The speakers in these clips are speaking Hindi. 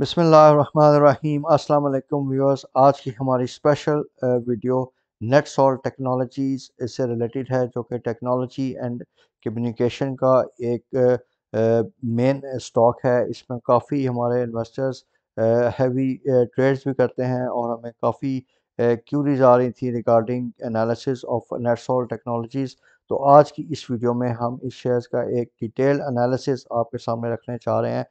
बसमीम अल्लाम व्यूअर्स आज की हमारी special video NetSol Technologies इससे रिलेटेड है जो कि टेक्नोलॉजी एंड कम्युनिकेशन का एक मेन स्टॉक है इसमें काफ़ी हमारे इन्वेस्टर्स हैवी ट्रेड्स भी करते हैं और हमें काफ़ी क्यूरीज आ रही थी regarding analysis of NetSol Technologies तो आज की इस वीडियो में हम इस शेयर्स का एक डिटेल एनालिसिस आपके सामने रखने चाह रहे हैं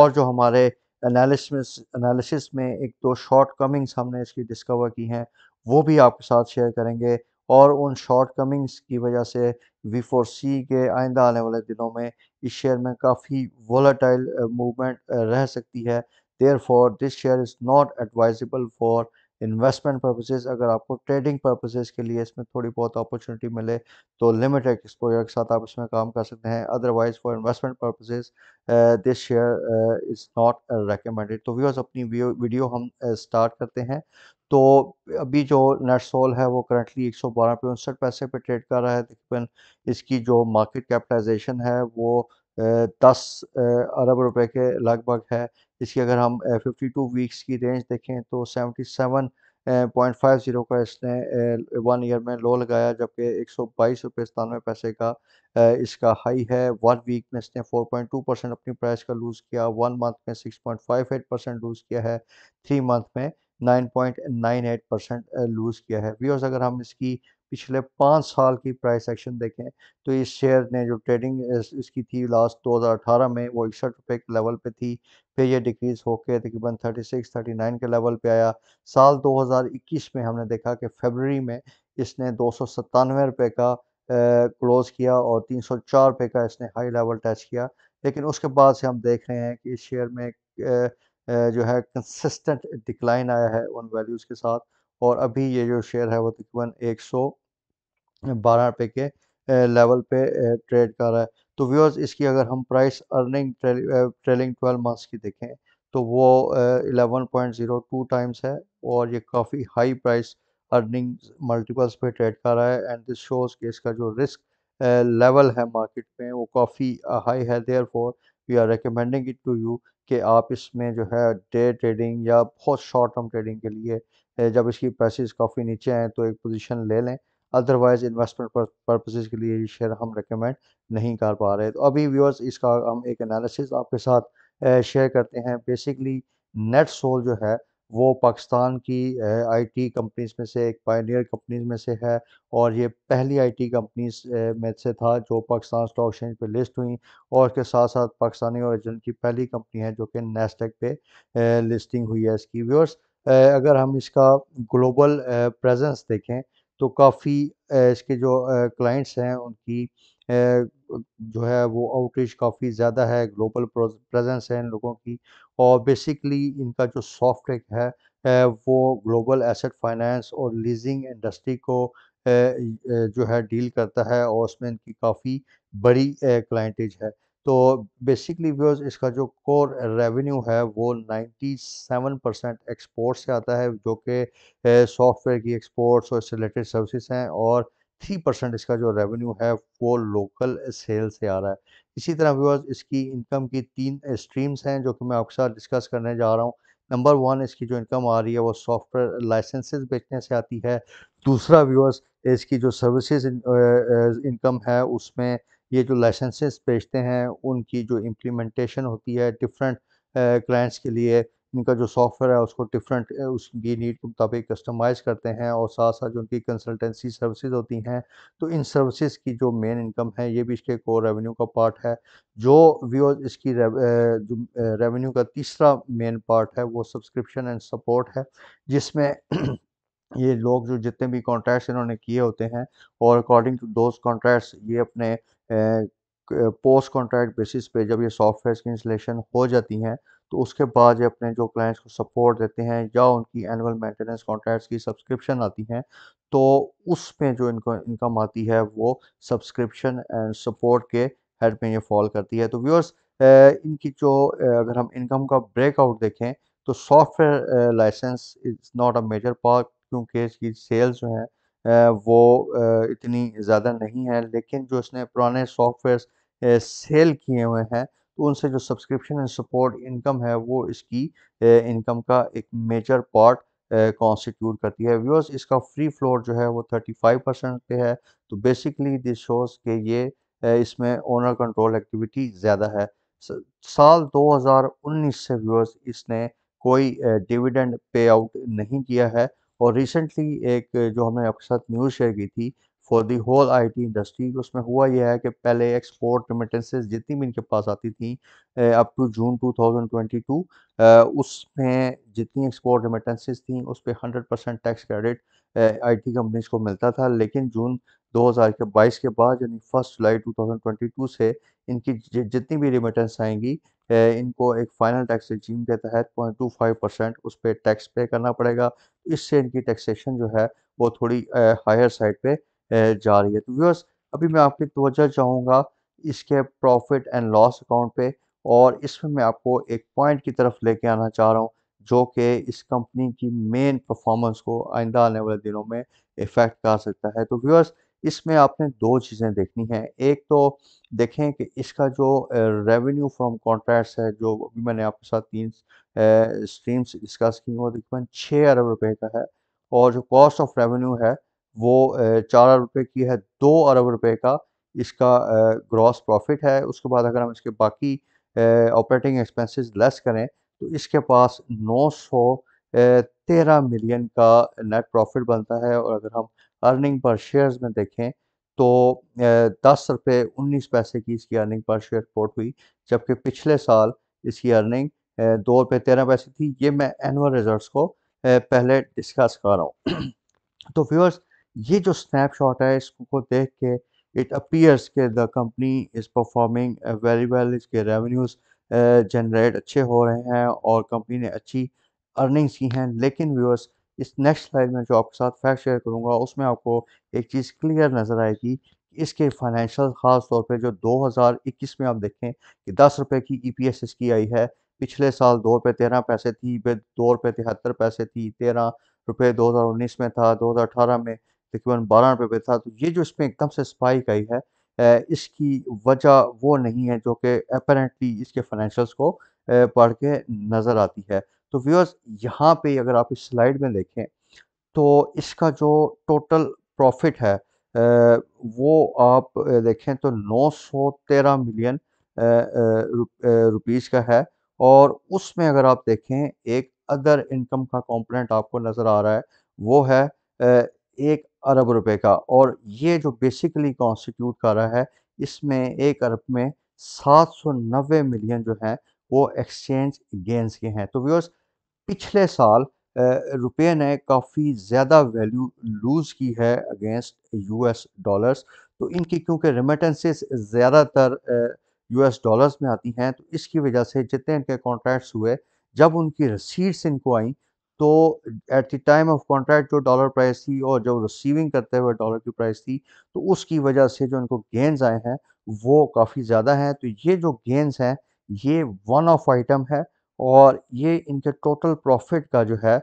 और जो हमारे एनालिसिस एनालिसिस में एक दो शॉर्ट कमिंग्स हमने इसकी डिस्कवर की हैं वो भी आपके साथ शेयर करेंगे और उन शॉर्ट कमिंग्स की वजह से वी फोर सी के आइंदा आने वाले दिनों में इस शेयर में काफ़ी वोलाटाइल मूवमेंट रह सकती है therefore this share is not advisable for investment purposes अगर आपको ट्रेडिंग पर्पसेस के लिए इसमें थोड़ी बहुत अपॉर्चुनिटी मिले तो लिमिटेड एक्सपोजर के साथ आप इसमें काम कर सकते हैं otherwise for investment purposes this share is not recommended तो व्यूअर्स अपनी वीडियो हम स्टार्ट uh, करते हैं तो अभी जो नेट सोल है वो करंटली 112 पे उनसठ पैसे पे ट्रेड कर रहा है तकरीबन इसकी जो मार्केट कैपिटाइजेशन है वो दस अरब रुपए के लगभग है इसकी अगर हम फिफ्टी टू वीक्स की रेंज देखें तो seventy seven point five zero का इसने वन ईयर में लो लगाया जबकि एक सौ बाईस रुपये सतानवे पैसे का इसका हाई है वन वीक में इसने फोर पॉइंट टू परसेंट अपनी प्राइस का लूज़ किया वन मंथ में six point five eight percent lose किया है थ्री मंथ में nine point nine eight percent lose किया है व्यूअर्स अगर हम इसकी पिछले पाँच साल की प्राइस एक्शन देखें तो इस शेयर ने जो ट्रेडिंग इस, इसकी थी लास्ट 2018 में वो इकसठ रुपये के लेवल पे थी फिर ये डिक्रीज़ होकर तकरीबन 36 39 के लेवल पे आया साल 2021 में हमने देखा कि फरवरी में इसने दो सौ रुपये का क्लोज़ किया और 304 रुपये का इसने हाई लेवल टच किया लेकिन उसके बाद से हम देख रहे हैं कि इस शेयर में जो है कंसिस्टेंट डिक्लाइन आया है उन वैल्यूज़ के साथ और अभी ये जो शेयर है वो तकरीबन एक सौ बारह के लेवल पे ट्रेड कर रहा है तो व्यूअर्स इसकी अगर हम price earning trailing twelve months की देखें तो वो eleven point zero two times है और ये काफ़ी हाई प्राइस अर्निंग मल्टीपल्स पे ट्रेड कर रहा है एंड दिस शोज के इसका जो रिस्क लेवल है मार्केट में वो काफ़ी हाई है therefore we are recommending it to you कि आप इसमें जो है डे ट्रेडिंग या बहुत शॉर्ट टर्म ट्रेडिंग के लिए जब इसकी प्राइसेस काफ़ी नीचे हैं तो एक पोजीशन ले लें अदरवाइज़ इन्वेस्टमेंट परपजेज़ के लिए ये शेयर हम रिकमेंड नहीं कर पा रहे तो अभी व्यूअर्स इसका हम एक एनालिसिस आपके साथ शेयर करते हैं बेसिकली नेट सोल जो है वो पाकिस्तान की आईटी कंपनीज़ में से एक पायनियर कंपनीज़ में से है और ये पहली आईटी कंपनीज़ में से था जो पाकिस्तान स्टॉक एक्सचेंज पे लिस्ट हुई और इसके साथ साथ पाकिस्तानी ओरिजिन की पहली कंपनी है जो कि नेस्टेक पे लिस्टिंग हुई है इसकी व्यूअर्स अगर हम इसका ग्लोबल प्रेजेंस देखें तो काफ़ी इसके जो क्लाइंट्स हैं उनकी जो है वो आउटरीच काफ़ी ज़्यादा है ग्लोबल प्रेजेंस है इन लोगों की और बेसिकली इनका जो सॉफ्टवेयर है वो ग्लोबल एसेट फाइनेंस और लीजिंग इंडस्ट्री को जो है डील करता है और उसमें इनकी काफ़ी बड़ी क्लाइंटेज है तो बेसिकली व्यूअर्स इसका जो कोर रेवेन्यू है वो 97 परसेंट एक्सपोर्ट से आता है जो कि सॉफ्टवेयर की एक्सपोर्ट्स और रिलेटेड सर्विसेज हैं और थ्री परसेंट इसका जो रेवेन्यू है वो लोकल सेल से आ रहा है इसी तरह व्यूअर्स इसकी इनकम की तीन स्ट्रीम्स हैं जो कि मैं आपके साथ डिस्कस करने जा रहा हूँ नंबर वन इसकी जो इनकम आ रही है वो सॉफ्टवेयर लाइसेंसेस बेचने से आती है दूसरा व्यूअर्स इसकी जो सर्विसेज इनकम है उसमें ये जो लाइसेंसेस बेचते हैं उनकी जो इम्प्लीमेंटेशन होती है डिफरेंट क्लाइंट्स के लिए इनका जो सॉफ्टवेयर है उसको डिफरेंट उसकी नीड के मुताबिक कस्टमाइज़ करते हैं और साथ साथ जो उनकी कंसल्टेंसी सर्विसेज होती हैं तो इन सर्विसेज की जो मेन इनकम है ये भी इसके कोर रेवेन्यू का पार्ट है जो व्यूअर्स इसकी जो रेवेन्यू का तीसरा मेन पार्ट है वो सब्सक्रिप्शन एंड सपोर्ट है जिसमें ये लोग जो जितने भी कॉन्ट्रैक्ट्स इन्होंने किए होते हैं और अकॉर्डिंग टू दोज कॉन्ट्रैक्ट्स ये अपने पोस्ट कॉन्ट्रैक्ट बेसिस पे जब ये सॉफ्टवेयर की इंस्टॉलेशन हो जाती हैं तो उसके बाद ये अपने जो क्लाइंट्स को सपोर्ट देते हैं या उनकी एनुअल मेंटेनेंस कॉन्ट्रैक्ट्स की सब्सक्रिप्शन आती हैं तो उसमें जो इनको इनकम आती है वो सब्सक्रिप्शन एंड सपोर्ट के हेड में ये फॉल करती है तो व्यूअर्स इनकी जो अगर हम इनकम का ब्रेकआउट देखें तो software license is not a major part क्योंकि इसकी सेल्स जो हैं वो इतनी ज़्यादा नहीं है लेकिन जो इसने पुराने सॉफ्टवेयर सेल किए हुए हैं तो उनसे जो सब्सक्रिप्शन एंड सपोर्ट इनकम है वो इसकी इनकम का एक मेजर पार्ट कॉन्स्टिट्यूट करती है व्यूअर्स इसका फ्री फ्लोट जो है वो 35 परसेंट पे है तो बेसिकली दिस शोज के ये इसमें ओनर कंट्रोल एक्टिविटी ज़्यादा है साल 2019 से व्यूअर्स इसने कोई डिविडेंड पे आउट नहीं किया है और रिसेंटली एक जो हमने आपके साथ न्यूज़ शेयर की थी for the whole IT industry उसमें हुआ यह है कि पहले एक्सपोर्ट रिमिटेंसेस जितनी भी इनके पास आती थी अप टू जून 2022 उसमें जितनी एक्सपोर्ट रिमिटेंसेस थी उस पर hundred percent tax credit IT companies को मिलता था लेकिन जून 2022 के बाद यानी फर्स्ट जुलाई 2022 से इनकी जितनी भी रिमिटेंस आएंगी इनको एक फाइनल टैक्स रिजीम के तहत पॉइंट टू फाइव परसेंट उस पर टैक्स पे करना पड़ेगा इससे इनकी टैक्सेशन जो है वो थोड़ी हायर साइड पे जा रही है तो व्यूअर्स अभी मैं आपकी तवज्जो चाहूँगा इसके प्रॉफिट एंड लॉस अकाउंट पे और इसमें मैं आपको एक पॉइंट की तरफ लेके आना चाह रहा हूँ जो कि इस कंपनी की मेन परफॉर्मेंस को आइंदा आने वाले दिनों में इफ़ेक्ट कर सकता है तो व्यूअर्स इसमें आपने दो चीज़ें देखनी हैं एक तो देखें कि इसका जो रेवेन्यू फ्रॉम कॉन्ट्रैक्ट्स है जो अभी मैंने आपके साथ तीन स्ट्रीम्स डिस्कस की वो तकरीबन छः अरब रुपये का है और जो कॉस्ट ऑफ रेवेन्यू है वो चार अरब रुपये की है दो अरब रुपये का इसका ग्रॉस प्रॉफिट है उसके बाद अगर हम इसके बाकी ऑपरेटिंग एक्सपेंसेस लेस करें तो इसके पास नौ सौ तेरह मिलियन का नेट प्रॉफिट बनता है और अगर हम अर्निंग पर शेयर्स में देखें तो दस रुपये उन्नीस पैसे की इसकी अर्निंग पर शेयर रिपोर्ट हुई जबकि पिछले साल इसकी अर्निंग दो रुपये तेरह पैसे थी ये मैं एनुअल रिजल्ट को पहले डिस्कस कर रहा हूँ तो व्यूअर्स ये जो स्नैपशॉट है इसको देख के इट अपीयर्स के the company is performing very well इसके रेवेन्यूज़ जनरेट uh, अच्छे हो रहे हैं और कंपनी ने अच्छी अर्निंग्स की हैं लेकिन व्यूअर्स इस नेक्स्ट स्लाइड में जो आपके साथ फैक्ट शेयर करूंगा उसमें आपको एक चीज़ क्लियर नज़र आएगी इसके फाइनेंशियल ख़ास तौर पे जो 2021 में आप देखें कि दस रुपये की एस e इसकी आई है पिछले साल दो रुपये तेरह पैसे थी दो रुपये तिहत्तर पैसे थी तेरह रुपये उन्नीस में था अठारह में तकरीबन बारह रुपये पे था तो ये जो इसमें एकदम से स्पाइक आई है इसकी वजह वो नहीं है जो कि अपेरेंटली इसके फाइनेंशल्स को पढ़ के नज़र आती है तो व्यूअर्स यहाँ पे अगर आप इस स्लाइड में देखें तो इसका जो टोटल प्रॉफिट है वो आप देखें तो 913 मिलियन रुपीज़ का है और उसमें अगर आप देखें एक अदर इनकम का कंपोनेंट आपको नज़र आ रहा है वो है एक अरब रुपए का और ये जो बेसिकली कॉन्स्टिट्यूट कर रहा है इसमें एक अरब में 790 मिलियन जो है वो एक्सचेंज गेंस के हैं तो व्यूअर्स पिछले साल रुपये ने काफ़ी ज़्यादा वैल्यू लूज़ की है अगेंस्ट यूएस डॉलर्स तो इनकी क्योंकि रेमिटेंसेस ज़्यादातर यूएस डॉलर्स में आती हैं तो इसकी वजह से जितने इनके कॉन्ट्रैक्ट्स हुए जब उनकी रसीड्स इनको आई तो at the time of contract जो डॉलर प्राइस थी और जो रिसीविंग करते हुए डॉलर की प्राइस थी तो उसकी वजह से जो इनको गेंस आए हैं वो काफ़ी ज़्यादा हैं तो ये जो गेंस हैं ये वन ऑफ आइटम है और ये इनके टोटल प्रॉफिट का जो है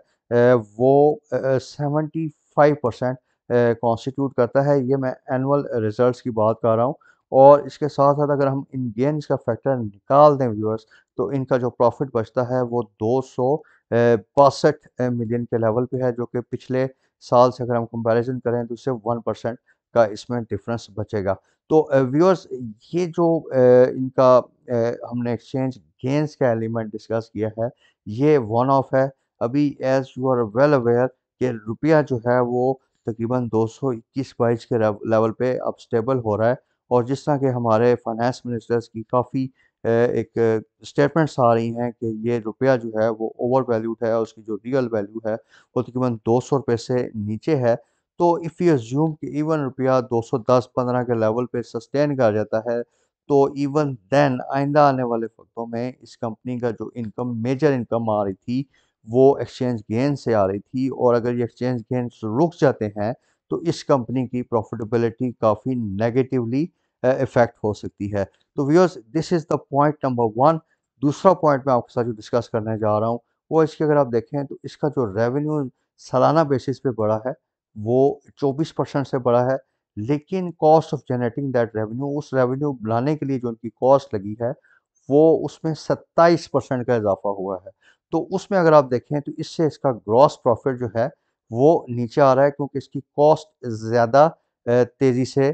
वो सेवेंटी फाइव परसेंट कॉन्स्टिट्यूट करता है ये मैं एनुअल रिजल्ट्स की बात कर रहा हूँ और इसके साथ साथ अगर हम इन गेंस का फैक्टर निकाल दें व्यूअर्स तो इनका जो प्रॉफिट बचता है वो दो सौ बासठ मिलियन के लेवल पे है जो कि पिछले साल से अगर हम कंपैरिजन करें तो उससे वन परसेंट का इसमें डिफरेंस बचेगा तो व्यूअर्स ये जो इनका हमने एक्सचेंज गेंस का एलिमेंट डिस्कस किया है ये वन ऑफ है अभी as you are well aware कि रुपया जो है वो तकरीबन 221 बाईस के लेवल पे अब स्टेबल हो रहा है और जिस तरह के हमारे फाइनेंस मिनिस्टर्स की काफ़ी एक स्टेटमेंट्स आ रही हैं कि ये रुपया जो है वो ओवर वैल्यूड है उसकी जो रियल वैल्यू है वो तकरीबन दो सौ रुपये से नीचे है तो इफ़ यू ज्यूम कि इवन रुपया दो सौ दस पंद्रह के लेवल पे सस्टेन कर जाता है तो इवन देन आइंदा आने वाले वक्तों में इस कंपनी का जो इनकम मेजर इनकम आ रही थी वो एक्सचेंज गेन से आ रही थी और अगर ये एक्सचेंज गेन रुक जाते हैं तो इस कंपनी की प्रॉफिटेबिलिटी काफ़ी नेगेटिवली इफ़ेक्ट हो सकती है तो viewers this is the point number one दूसरा पॉइंट मैं आपके साथ जो डिस्कस करने जा रहा हूँ वो इसके अगर आप देखें तो इसका जो रेवेन्यू सालाना बेसिस पे बढ़ा है वो चौबीस परसेंट से बढ़ा है लेकिन cost of generating that revenue उस रेवेन्यू बनाने के लिए जो उनकी कॉस्ट लगी है वो उसमें सत्ताईस परसेंट का इजाफा हुआ है तो उसमें अगर आप देखें तो इससे इसका ग्रॉस प्रॉफिट जो है वो नीचे आ रहा है क्योंकि इसकी कॉस्ट ज़्यादा तेज़ी से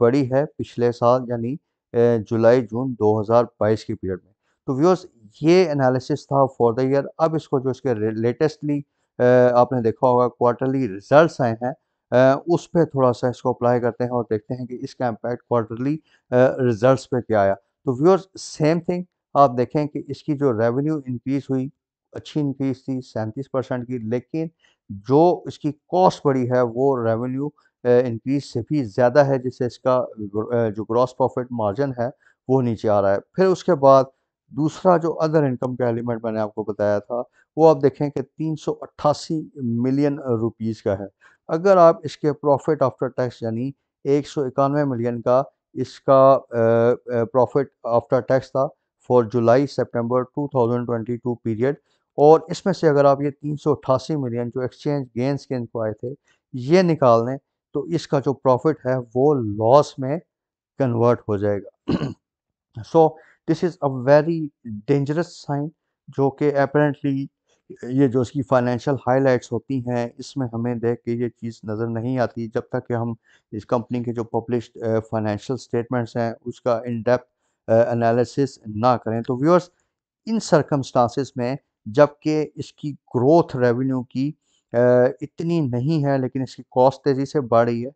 बढ़ी है पिछले साल यानी जुलाई जून 2022 के पीरियड में तो व्यूअर्स ये एनालिसिस था फॉर द ईयर अब इसको जो इसके लेटेस्टली आपने देखा होगा क्वार्टरली रिजल्ट्स आए हैं उस पर थोड़ा सा इसको अप्लाई करते हैं और देखते हैं कि इसका इम्पैक्ट क्वार्टरली रिजल्ट पे क्या आया तो व्यूअर्स सेम थिंग आप देखें कि इसकी जो रेवेन्यू इंक्रीज हुई अच्छी इंक्रीज थी सैंतीस परसेंट की लेकिन जो इसकी कॉस्ट बढ़ी है वो रेवेन्यू इंक्रीज से भी ज़्यादा है जिससे इसका जो ग्रॉस प्रॉफिट मार्जिन है वो नीचे आ रहा है फिर उसके बाद दूसरा जो अदर इनकम का एलिमेंट मैंने आपको बताया था वो आप देखें कि 388 मिलियन रुपीस का है अगर आप इसके प्रॉफिट आफ्टर टैक्स यानी एक मिलियन का इसका प्रॉफिट आफ्टर टैक्स था for July September to period और इसमें से अगर आप ये 388 मिलियन जो एक्सचेंज गेंस के इनको आए थे ये निकाल लें तो इसका जो प्रॉफिट है वो लॉस में कन्वर्ट हो जाएगा so this is a very dangerous sign जो कि अपेरेंटली ये जो इसकी फाइनेंशियल हाइलाइट्स होती हैं इसमें हमें देख के ये चीज़ नज़र नहीं आती जब तक कि हम इस कंपनी के जो पब्लिश्ड फाइनेंशियल स्टेटमेंट्स हैं उसका इन डेप्थ एनालिसिस ना करें तो व्यूअर्स इन सरकमस्टांसिस में जबकि इसकी ग्रोथ रेवेन्यू की इतनी नहीं है लेकिन इसकी कॉस्ट तेज़ी से बढ़ रही है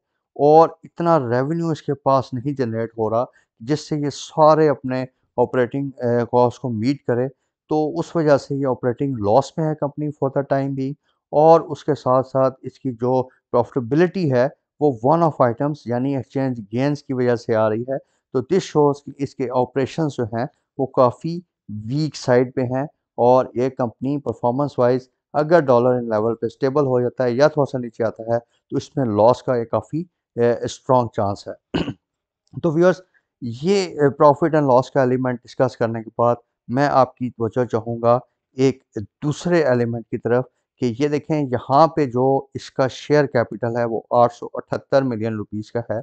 और इतना रेवेन्यू इसके पास नहीं जनरेट हो रहा जिससे ये सारे अपने ऑपरेटिंग कॉस्ट को मीट करे तो उस वजह से ये ऑपरेटिंग लॉस में है कंपनी फॉर द टाइम भी और उसके साथ साथ इसकी जो प्रॉफिटेबिलिटी है वो वन ऑफ आइटम्स यानी एक्सचेंज गेंस की वजह से आ रही है तो दिस शोज कि इसके ऑपरेशन जो हैं वो काफ़ी वीक साइड पे हैं और ये कंपनी परफॉर्मेंस वाइज अगर डॉलर इन लेवल पे स्टेबल हो जाता है या थोड़ा सा नीचे आता है तो इसमें लॉस का एक काफ़ी स्ट्रॉन्ग चांस है तो व्यूअर्स ये प्रॉफिट एंड लॉस का एलिमेंट डिस्कस करने के बाद मैं आपकी वजह चाहूँगा एक दूसरे एलिमेंट की तरफ कि ये देखें यहाँ पे जो इसका शेयर कैपिटल है वो आठ मिलियन रुपीज का है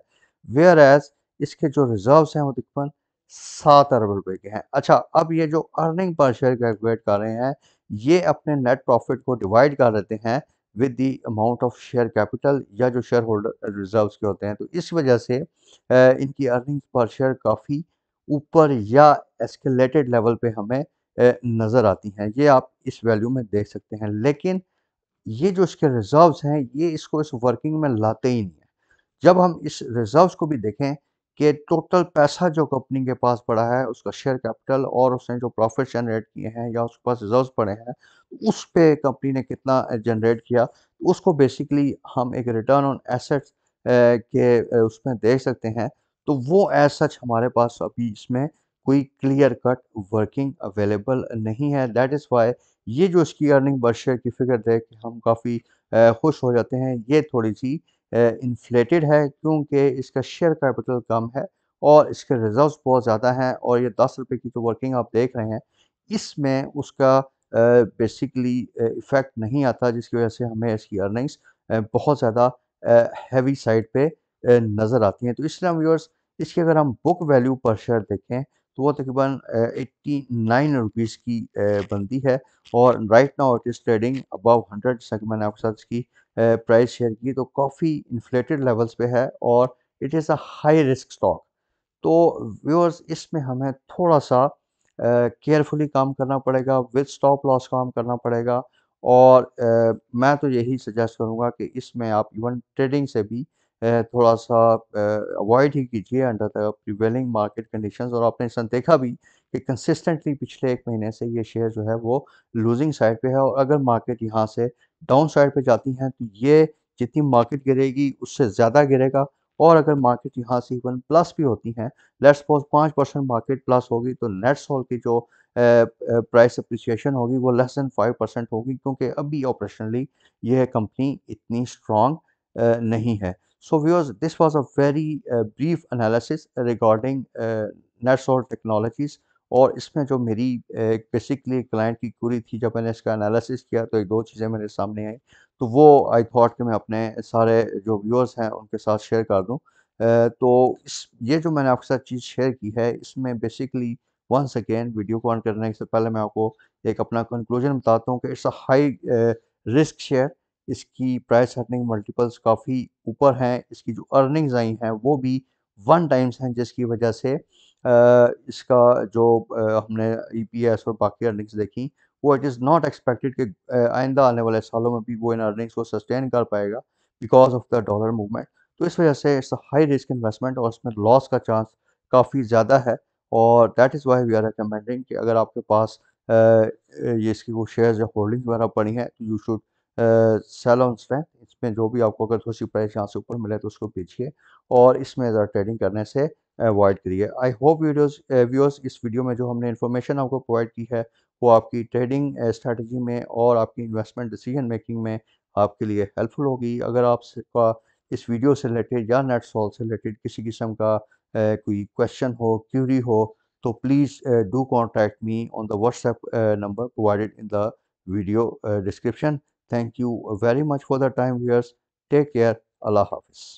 वेयर एज इसके जो रिजर्व्स हैं वो तकरीबन सात अरब रुपए के हैं अच्छा अब ये जो अर्निंग पर शेयर कैलकुलेट कर रहे हैं ये अपने नेट प्रॉफिट को डिवाइड कर देते हैं with the amount of share capital या जो शेयर होल्डर रिजर्व के होते हैं तो इस वजह से इनकी अर्निंग्स पर शेयर काफ़ी ऊपर या एस्केलेटेड लेवल पे हमें नज़र आती हैं ये आप इस वैल्यू में देख सकते हैं लेकिन ये जो इसके रिजर्व्स हैं ये इसको इस वर्किंग में लाते ही नहीं है जब हम इस रिजर्व्स को भी देखें कि टोटल पैसा जो कंपनी के पास पड़ा है उसका शेयर कैपिटल और उसने जो प्रॉफिट जनरेट किए हैं या उसके पास रिजर्व पड़े हैं तो उस पर कंपनी ने कितना जनरेट किया तो उसको बेसिकली हम एक रिटर्न ऑन एसेट्स के उसमें देख सकते हैं तो वो एज सच हमारे पास अभी इसमें कोई क्लियर कट वर्किंग अवेलेबल नहीं है दैट इज़ वाई ये जो इसकी अर्निंग बर्शर की फिगर देख के हम काफ़ी खुश हो जाते हैं ये थोड़ी सी इन्फ्लेटेड है क्योंकि इसका शेयर कैपिटल कम है और इसके रिजर्व्स बहुत ज़्यादा हैं और ये दस रुपये की जो वर्किंग आप देख रहे हैं इसमें उसका बेसिकली इफ़ेक्ट नहीं आता जिसकी वजह से हमें इसकी अर्निंग्स बहुत ज़्यादा हैवी साइड पे नज़र आती हैं तो इसलिए व्यूअर्स इसकी अगर हम बुक वैल्यू पर शेयर देखें तो वह तकरीबन एट्टी नाइन रुपीज़ की बनती है और right now it is trading above hundred जैसा मैंने आपके साथ इसकी प्राइस शेयर की तो काफ़ी इन्फ्लेटेड लेवल्स पे है और it is a high risk stock तो व्यूअर्स इसमें हमें थोड़ा सा केयरफुली uh, काम करना पड़ेगा विद स्टॉप लॉस काम करना पड़ेगा और uh, मैं तो यही सजेस्ट करूँगा कि इसमें आप इवन ट्रेडिंग से भी थोड़ा सा अवॉइड ही कीजिए under the prevailing market conditions और आपने इस देखा भी कि कंसिस्टेंटली पिछले एक महीने से ये शेयर जो है वो लूजिंग साइड पे है और अगर मार्केट यहाँ से डाउन साइड पे जाती हैं तो ये जितनी मार्केट गिरेगी उससे ज़्यादा गिरेगा और अगर मार्केट यहाँ से इवन प्लस भी होती हैं लेट्स सपोज पाँच परसेंट मार्केट प्लस होगी तो नेट सॉल की जो प्राइस अप्रिसिएशन होगी वो लेस दैन फाइव परसेंट होगी क्योंकि अभी ऑपरेशनली यह कंपनी इतनी स्ट्रॉन्ग नहीं है So viewers, this was a very uh, brief analysis regarding uh, NetSol technologies और इसमें जो मेरी बेसिकली uh, क्लाइंट की क्यूरी थी जब मैंने इसका एनालिसिस किया तो एक दो चीज़ें मेरे सामने आई तो वो आई थॉट कि मैं अपने सारे जो व्यूअर्स हैं उनके साथ शेयर कर दूं तो इस ये जो मैंने आपके साथ चीज़ शेयर की है इसमें बेसिकली वंस अगेन वीडियो को ऑन करने से पहले मैं आपको एक अपना कंक्लूजन बताता हूँ कि it's a high risk share इसकी प्राइस अर्निंग मल्टीपल्स काफ़ी ऊपर हैं इसकी जो अर्निंग्स आई हैं वो भी वन टाइम्स हैं जिसकी वजह से इसका जो हमने ई e और बाकी अर्निंग्स देखी वो इट इज़ नॉट एक्सपेक्टेड कि आइंदा आने वाले सालों में भी वो इन अर्निंग्स को सस्टेन कर पाएगा because of the dollar movement तो इस वजह से इट्स हाई रिस्क इन्वेस्टमेंट और इसमें लॉस का चांस काफ़ी ज़्यादा है और that is why we are recommending कि अगर आपके पास ये इसकी कोई शेयर्स या होल्डिंग्स वगैरह पड़ी हैं तो you should sell on strength इसमें जो भी आपको अगर थोड़ी सी प्राइस यहाँ से ऊपर मिले तो उसको भेजिए और इसमें ज़रा ट्रेडिंग करने से अवॉइड करिए आई होप वीडियोस व्यूअर्स इस वीडियो में जो हमने इन्फॉर्मेशन आपको प्रोवाइड की है वो आपकी ट्रेडिंग स्ट्रेटजी में और आपकी इन्वेस्टमेंट डिसीजन मेकिंग में आपके लिए हेल्पफुल होगी अगर आपका इस वीडियो से रिलेटेड या नेट सॉल से रिलेटेड किसी किस्म का कोई क्वेश्चन हो क्यूरी हो तो please do contact me on the WhatsApp number provided in the video description Thank you very much for the time viewers. Take care. Allah Hafiz.